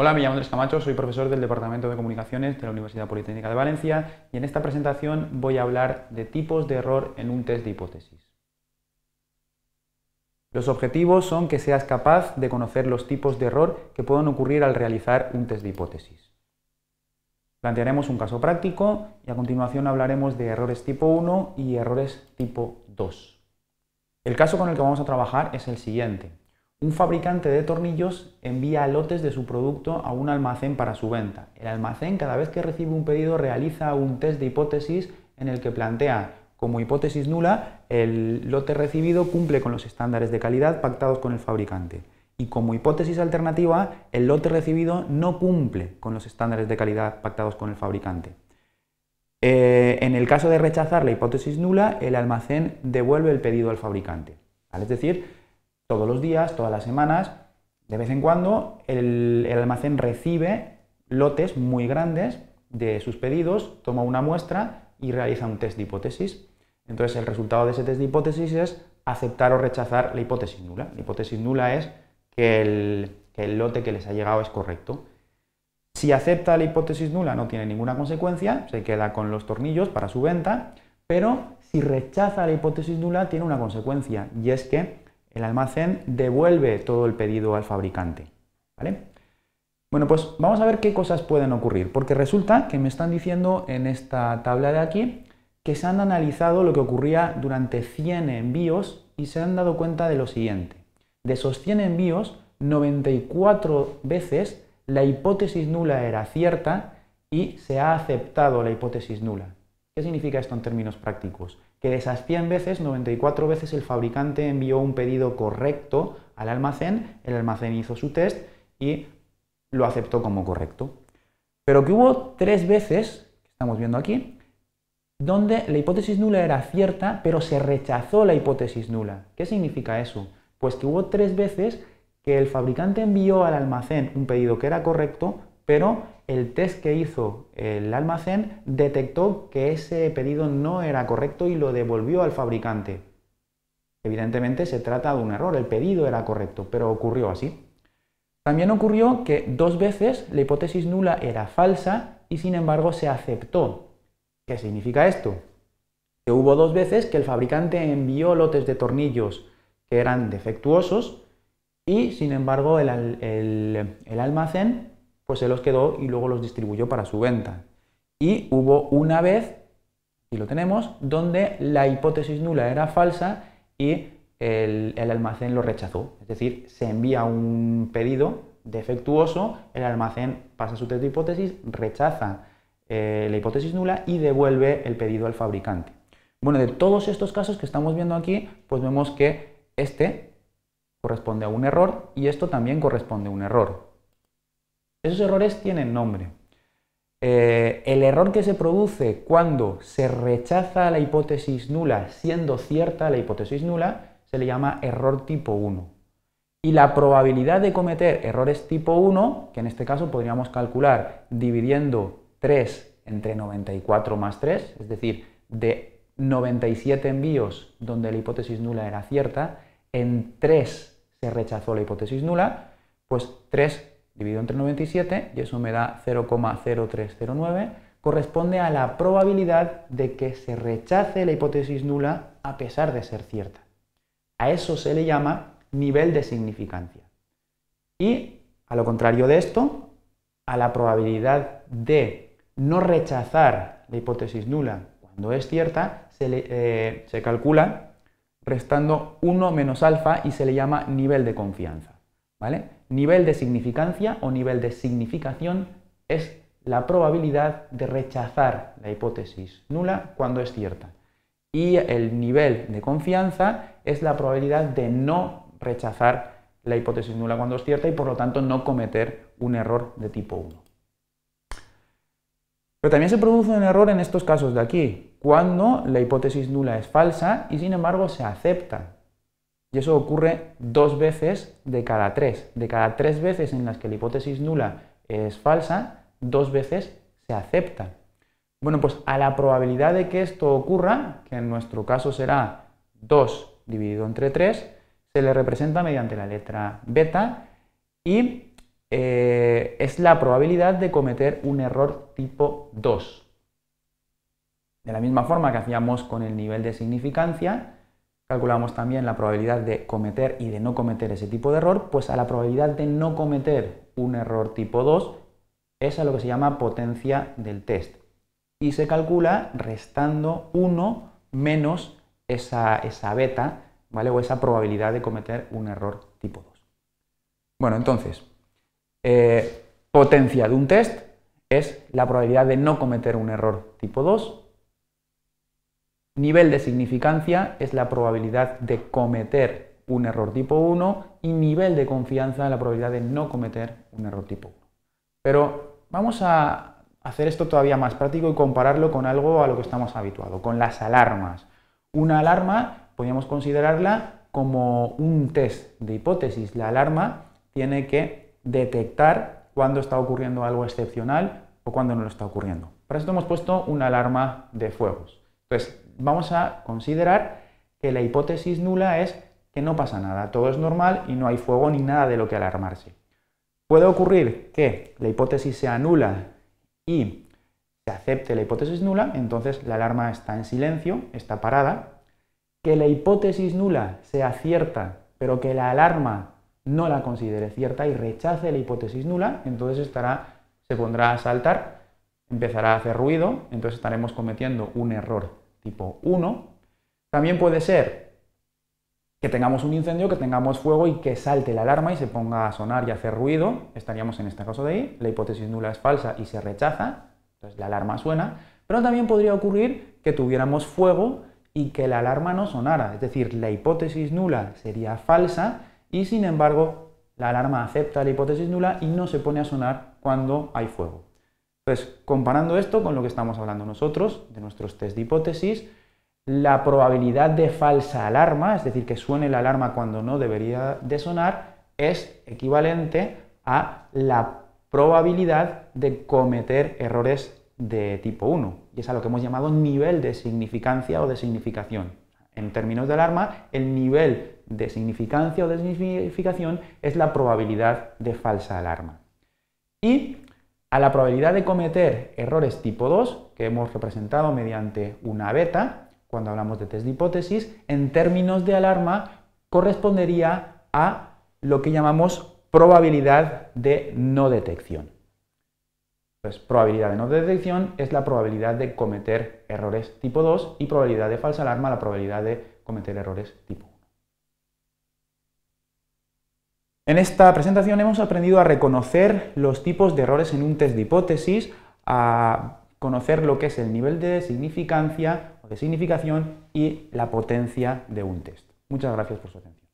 Hola, me llamo Andrés Camacho, soy profesor del Departamento de Comunicaciones de la Universidad Politécnica de Valencia y en esta presentación voy a hablar de tipos de error en un test de hipótesis. Los objetivos son que seas capaz de conocer los tipos de error que pueden ocurrir al realizar un test de hipótesis. Plantearemos un caso práctico y a continuación hablaremos de errores tipo 1 y errores tipo 2. El caso con el que vamos a trabajar es el siguiente. Un fabricante de tornillos envía lotes de su producto a un almacén para su venta. El almacén cada vez que recibe un pedido realiza un test de hipótesis en el que plantea como hipótesis nula el lote recibido cumple con los estándares de calidad pactados con el fabricante y como hipótesis alternativa el lote recibido no cumple con los estándares de calidad pactados con el fabricante. Eh, en el caso de rechazar la hipótesis nula, el almacén devuelve el pedido al fabricante. Es decir, todos los días, todas las semanas, de vez en cuando, el, almacén recibe lotes muy grandes de sus pedidos, toma una muestra y realiza un test de hipótesis. Entonces, el resultado de ese test de hipótesis es aceptar o rechazar la hipótesis nula. La hipótesis nula es que el, que el, lote que les ha llegado es correcto. Si acepta la hipótesis nula no tiene ninguna consecuencia, se queda con los tornillos para su venta, pero si rechaza la hipótesis nula tiene una consecuencia y es que el almacén devuelve todo el pedido al fabricante. ¿vale? Bueno, pues vamos a ver qué cosas pueden ocurrir, porque resulta que me están diciendo en esta tabla de aquí que se han analizado lo que ocurría durante 100 envíos y se han dado cuenta de lo siguiente. De esos 100 envíos, 94 veces la hipótesis nula era cierta y se ha aceptado la hipótesis nula. ¿Qué significa esto en términos prácticos? que de esas 100 veces, 94 veces el fabricante envió un pedido correcto al almacén, el almacén hizo su test y lo aceptó como correcto. Pero que hubo tres veces, que estamos viendo aquí, donde la hipótesis nula era cierta, pero se rechazó la hipótesis nula. ¿Qué significa eso? Pues que hubo tres veces que el fabricante envió al almacén un pedido que era correcto, pero el test que hizo el almacén detectó que ese pedido no era correcto y lo devolvió al fabricante. Evidentemente se trata de un error, el pedido era correcto, pero ocurrió así. También ocurrió que dos veces la hipótesis nula era falsa y sin embargo se aceptó. ¿Qué significa esto? Que hubo dos veces que el fabricante envió lotes de tornillos que eran defectuosos y sin embargo el, almacén pues se los quedó y luego los distribuyó para su venta. Y hubo una vez, y lo tenemos, donde la hipótesis nula era falsa y el, almacén lo rechazó. Es decir, se envía un pedido defectuoso, el almacén pasa su test de hipótesis, rechaza eh, la hipótesis nula y devuelve el pedido al fabricante. Bueno, de todos estos casos que estamos viendo aquí, pues vemos que este corresponde a un error y esto también corresponde a un error. Esos errores tienen nombre. Eh, el error que se produce cuando se rechaza la hipótesis nula siendo cierta la hipótesis nula se le llama error tipo 1. Y la probabilidad de cometer errores tipo 1, que en este caso podríamos calcular dividiendo 3 entre 94 más 3, es decir, de 97 envíos donde la hipótesis nula era cierta, en 3 se rechazó la hipótesis nula, pues 3 dividido entre 97 y eso me da 0,0309, corresponde a la probabilidad de que se rechace la hipótesis nula a pesar de ser cierta. A eso se le llama nivel de significancia. Y a lo contrario de esto, a la probabilidad de no rechazar la hipótesis nula cuando es cierta, se, le, eh, se calcula restando 1 menos alfa y se le llama nivel de confianza. ¿vale? Nivel de significancia o nivel de significación es la probabilidad de rechazar la hipótesis nula cuando es cierta. Y el nivel de confianza es la probabilidad de no rechazar la hipótesis nula cuando es cierta y por lo tanto no cometer un error de tipo 1. Pero también se produce un error en estos casos de aquí, cuando la hipótesis nula es falsa y sin embargo se acepta y eso ocurre dos veces de cada tres. De cada tres veces en las que la hipótesis nula es falsa, dos veces se acepta. Bueno, pues a la probabilidad de que esto ocurra, que en nuestro caso será 2 dividido entre 3, se le representa mediante la letra beta y eh, es la probabilidad de cometer un error tipo 2. De la misma forma que hacíamos con el nivel de significancia, calculamos también la probabilidad de cometer y de no cometer ese tipo de error, pues a la probabilidad de no cometer un error tipo 2 es a lo que se llama potencia del test. Y se calcula restando 1 menos esa, beta, ¿vale? O esa probabilidad de cometer un error tipo 2. Bueno, entonces, eh, potencia de un test es la probabilidad de no cometer un error tipo 2 Nivel de significancia es la probabilidad de cometer un error tipo 1 y nivel de confianza la probabilidad de no cometer un error tipo 1. Pero vamos a hacer esto todavía más práctico y compararlo con algo a lo que estamos habituados, con las alarmas. Una alarma podríamos considerarla como un test de hipótesis. La alarma tiene que detectar cuando está ocurriendo algo excepcional o cuando no lo está ocurriendo. Para esto hemos puesto una alarma de fuegos. Entonces, vamos a considerar que la hipótesis nula es que no pasa nada, todo es normal y no hay fuego ni nada de lo que alarmarse. Puede ocurrir que la hipótesis sea nula y se acepte la hipótesis nula, entonces la alarma está en silencio, está parada. Que la hipótesis nula sea cierta, pero que la alarma no la considere cierta y rechace la hipótesis nula, entonces estará, se pondrá a saltar, empezará a hacer ruido, entonces estaremos cometiendo un error tipo 1. También puede ser que tengamos un incendio, que tengamos fuego y que salte la alarma y se ponga a sonar y hacer ruido. Estaríamos en este caso de ahí. La hipótesis nula es falsa y se rechaza. Entonces la alarma suena. Pero también podría ocurrir que tuviéramos fuego y que la alarma no sonara. Es decir, la hipótesis nula sería falsa y sin embargo la alarma acepta la hipótesis nula y no se pone a sonar cuando hay fuego. Entonces, comparando esto con lo que estamos hablando nosotros, de nuestros test de hipótesis, la probabilidad de falsa alarma, es decir, que suene la alarma cuando no debería de sonar, es equivalente a la probabilidad de cometer errores de tipo 1, y es a lo que hemos llamado nivel de significancia o de significación. En términos de alarma, el nivel de significancia o de significación es la probabilidad de falsa alarma. Y a la probabilidad de cometer errores tipo 2, que hemos representado mediante una beta, cuando hablamos de test de hipótesis, en términos de alarma correspondería a lo que llamamos probabilidad de no detección. Pues probabilidad de no detección es la probabilidad de cometer errores tipo 2 y probabilidad de falsa alarma la probabilidad de cometer errores tipo 1. En esta presentación hemos aprendido a reconocer los tipos de errores en un test de hipótesis, a conocer lo que es el nivel de significancia o de significación y la potencia de un test. Muchas gracias por su atención.